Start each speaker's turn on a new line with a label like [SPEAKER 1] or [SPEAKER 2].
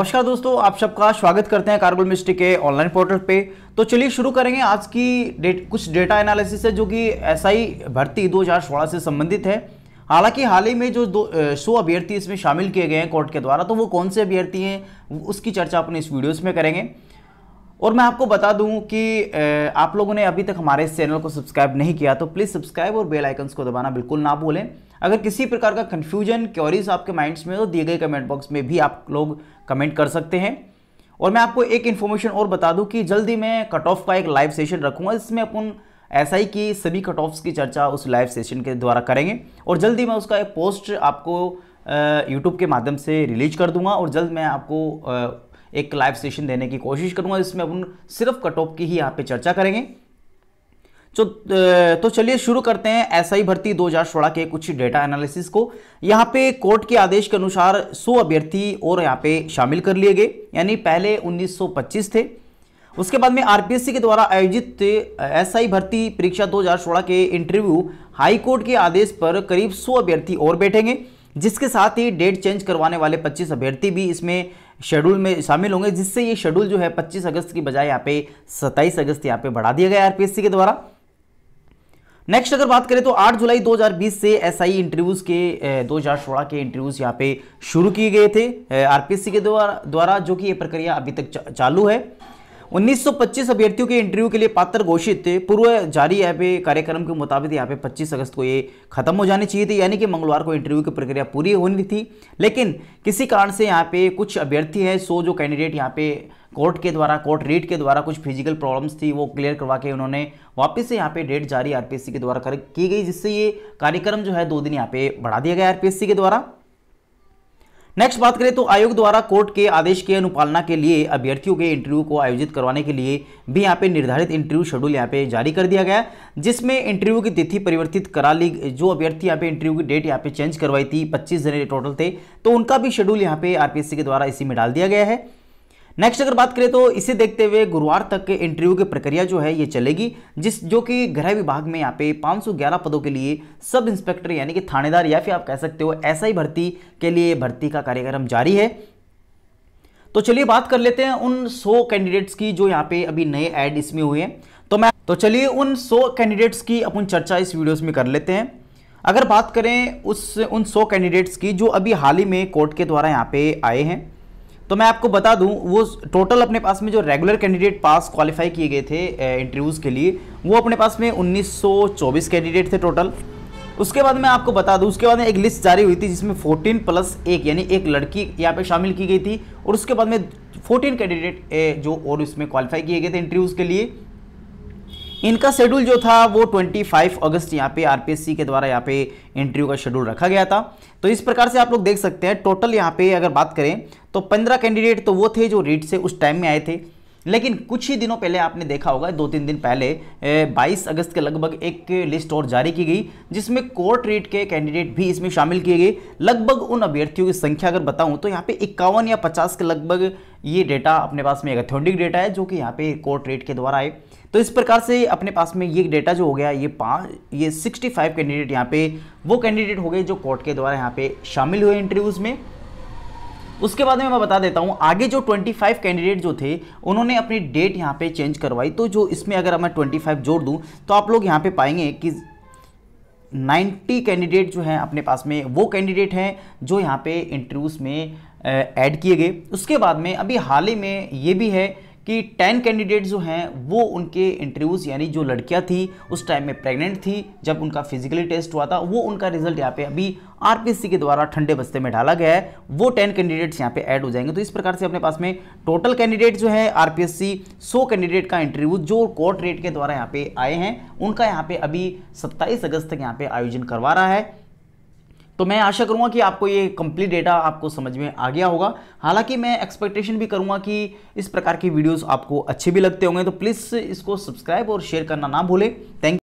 [SPEAKER 1] नमस्कार दोस्तों आप सबका स्वागत करते हैं कार्गो मिस्ट्री के ऑनलाइन पोर्टल पे तो चलिए शुरू करेंगे आज की डेट कुछ डेटा एनालिसिस है जो कि एसआई भर्ती 2016 से संबंधित है हालांकि हाल ही में जो दो सौ अभ्यर्थी इसमें शामिल किए गए हैं कोर्ट के द्वारा तो वो कौन से अभ्यर्थी हैं उसकी चर्चा अपने इस वीडियोज़ में करेंगे और मैं आपको बता दूं कि आप लोगों ने अभी तक हमारे इस चैनल को सब्सक्राइब नहीं किया तो प्लीज़ सब्सक्राइब और बेल आइकन्स को दबाना बिल्कुल ना भूलें अगर किसी प्रकार का कन्फ्यूजन क्योरीज आपके माइंड्स में तो दिए गए कमेंट बॉक्स में भी आप लोग कमेंट कर सकते हैं और मैं आपको एक इन्फॉर्मेशन और बता दूं कि जल्दी मैं कट ऑफ का एक लाइव सेशन रखूंगा इसमें अपन ऐसा ही कि सभी कट ऑफ्स की चर्चा उस लाइव सेशन के द्वारा करेंगे और जल्दी मैं उसका एक पोस्ट आपको यूट्यूब के माध्यम से रिलीज कर दूंगा और जल्द मैं आपको एक लाइव सेशन देने की कोशिश करूंगा जिसमें अपन सिर्फ कट ऑफ की ही यहाँ पर चर्चा करेंगे तो तो चलिए शुरू करते हैं एसआई भर्ती 2016 के कुछ डेटा एनालिसिस को यहाँ पे कोर्ट के आदेश के अनुसार 100 अभ्यर्थी और यहाँ पे शामिल कर लिए गए यानी पहले 1925 थे उसके बाद में आरपीएससी के द्वारा आयोजित एसआई uh, भर्ती परीक्षा 2016 के इंटरव्यू हाई कोर्ट के आदेश पर करीब 100 अभ्यर्थी और बैठेंगे जिसके साथ ही डेट चेंज करवाने वाले 25 अभ्यर्थी भी इसमें शेड्यूल में शामिल होंगे जिससे ये शेड्यूल जो है 25 अगस्त की बजाय यहाँ पे 27 अगस्त यहाँ पे बढ़ा दिया गया आर के द्वारा नेक्स्ट अगर बात करें तो 8 जुलाई 2020 से एसआई इंटरव्यूज e के दो सोलह के इंटरव्यूज यहाँ पे शुरू किए गए थे आरपीसी के द्वारा द्वारा जो कि ये प्रक्रिया अभी तक चालू है 1925 अभ्यर्थियों के इंटरव्यू के लिए पात्र घोषित थे पूर्व जारी यहाँ पे कार्यक्रम के मुताबिक यहाँ पे 25 अगस्त को ये खत्म हो जानी चाहिए थी यानी कि मंगलवार को इंटरव्यू की प्रक्रिया पूरी होनी थी लेकिन किसी कारण से यहाँ पे कुछ अभ्यर्थी है सो जो कैंडिडेट यहाँ पे कोर्ट के द्वारा कोर्ट रीट के द्वारा कुछ फिजिकल प्रॉब्लम्स थी वो क्लियर करवा के उन्होंने वापस से यहाँ पे डेट जारी आरपीएससी के द्वारा कर की गई जिससे ये कार्यक्रम जो है दो दिन यहाँ पे बढ़ा दिया गया आरपीएससी के द्वारा नेक्स्ट बात करें तो आयोग द्वारा कोर्ट के आदेश के अनुपालना के लिए अभ्यर्थियों के इंटरव्यू को आयोजित करवाने के लिए भी यहाँ पे निर्धारित इंटरव्यू शेड्यूल यहाँ पे जारी कर दिया गया जिसमें इंटरव्यू की तिथि परिवर्तित करा ली जो अभ्यर्थी यहाँ पे इंटरव्यू की डेट यहाँ पे चेंज करवाई थी पच्चीस जनवरी टोटल थे तो उनका भी शेड्यूल यहाँ पे आरपीएससी के द्वारा इसी में डाल दिया गया है नेक्स्ट अगर बात करें तो इसे देखते हुए गुरुवार तक के इंटरव्यू की प्रक्रिया जो है ये चलेगी जिस जो कि गृह विभाग में यहाँ पे 511 पदों के लिए सब इंस्पेक्टर यानी कि थानेदार या फिर आप कह सकते हो ऐसा ही भर्ती के लिए भर्ती का कार्यक्रम जारी है तो चलिए बात कर लेते हैं उन 100 कैंडिडेट्स की जो यहाँ पे अभी नए ऐड इसमें हुए हैं तो मैं तो चलिए उन सौ कैंडिडेट्स की अपन चर्चा इस वीडियो में कर लेते हैं अगर बात करें उस उन सौ कैंडिडेट्स की जो अभी हाल ही में कोर्ट के द्वारा यहाँ पे आए हैं तो मैं आपको बता दूं वो टोटल अपने पास में जो रेगुलर कैंडिडेट पास क्वालिफाई किए गए थे इंटरव्यूज़ के लिए वो अपने पास में 1924 कैंडिडेट थे टोटल उसके बाद मैं आपको बता दूं उसके बाद में एक लिस्ट जारी हुई थी जिसमें 14 प्लस एक यानी एक लड़की यहाँ पे शामिल की गई थी और उसके बाद में 14 कैंडिडेट जो और उसमें क्वालिफाई किए गए थे इंटरव्यूज़ के लिए इनका शेड्यूल जो था वो 25 अगस्त यहाँ पे आरपीएससी के द्वारा यहाँ पे इंटरव्यू का शेड्यूल रखा गया था तो इस प्रकार से आप लोग देख सकते हैं टोटल यहाँ पे अगर बात करें तो 15 कैंडिडेट तो वो थे जो रीट से उस टाइम में आए थे लेकिन कुछ ही दिनों पहले आपने देखा होगा दो तीन दिन पहले 22 अगस्त के लगभग एक लिस्ट और जारी की गई जिसमें कोर्ट रीट के कैंडिडेट भी इसमें शामिल किए गए लगभग उन अभ्यर्थियों की संख्या अगर बताऊं तो यहाँ पे इक्यावन या पचास के लगभग ये डेटा अपने पास में एक अथॉन्डिक डेटा है जो कि यहाँ पे कोर्ट रेट के द्वारा आए तो इस प्रकार से अपने पास में ये डेटा जो हो गया ये पाँच ये सिक्सटी कैंडिडेट यहाँ पे वो कैंडिडेट हो गए जो कोर्ट के द्वारा यहाँ पे शामिल हुए इंटरव्यूज़ में उसके बाद में मैं बता देता हूँ आगे जो 25 कैंडिडेट जो थे उन्होंने अपनी डेट यहाँ पे चेंज करवाई तो जो इसमें अगर मैं 25 जोड़ दूँ तो आप लोग यहाँ पे पाएंगे कि 90 कैंडिडेट जो हैं अपने पास में वो कैंडिडेट हैं जो यहाँ पे इंटरव्यूज़ में ऐड किए गए उसके बाद में अभी हाल ही में ये भी है कि टेन कैंडिडेट जो हैं वो उनके इंटरव्यूज़ यानी जो लड़कियां थी उस टाइम में प्रेग्नेंट थी जब उनका फिजिकली टेस्ट हुआ था वो उनका रिजल्ट यहाँ पे अभी आरपीसी के द्वारा ठंडे बस्ते में डाला गया है वो टेन कैंडिडेट्स यहाँ पे ऐड हो जाएंगे तो इस प्रकार से अपने पास में टोटल कैंडिडेट जो है आरपीएससी सौ कैंडिडेट का इंटरव्यू जो कोर्ट रेट के द्वारा यहाँ पे आए हैं उनका यहाँ पे अभी सत्ताईस अगस्त तक यहाँ पे आयोजन करवा रहा है तो मैं आशा करूँगा कि आपको ये कंप्लीट डेटा आपको समझ में आ गया होगा हालांकि मैं एक्सपेक्टेशन भी करूँगा कि इस प्रकार की वीडियोस आपको अच्छे भी लगते होंगे तो प्लीज़ इसको सब्सक्राइब और शेयर करना ना भूलें थैंक